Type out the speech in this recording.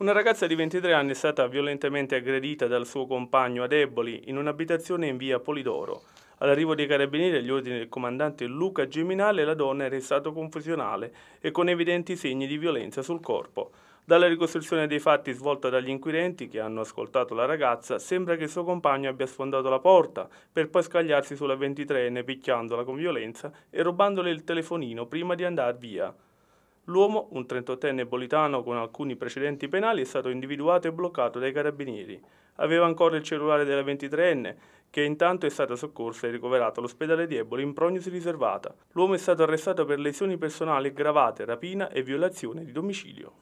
Una ragazza di 23 anni è stata violentemente aggredita dal suo compagno ad Eboli in un'abitazione in via Polidoro. All'arrivo dei carabinieri agli ordini del comandante Luca Geminale la donna era in stato confusionale e con evidenti segni di violenza sul corpo. Dalla ricostruzione dei fatti svolta dagli inquirenti che hanno ascoltato la ragazza, sembra che il suo compagno abbia sfondato la porta per poi scagliarsi sulla 23enne picchiandola con violenza e rubandole il telefonino prima di andare via. L'uomo, un 38enne bolitano con alcuni precedenti penali, è stato individuato e bloccato dai carabinieri. Aveva ancora il cellulare della 23enne, che intanto è stata soccorsa e ricoverata all'ospedale di Eboli in prognosi riservata. L'uomo è stato arrestato per lesioni personali aggravate, rapina e violazione di domicilio.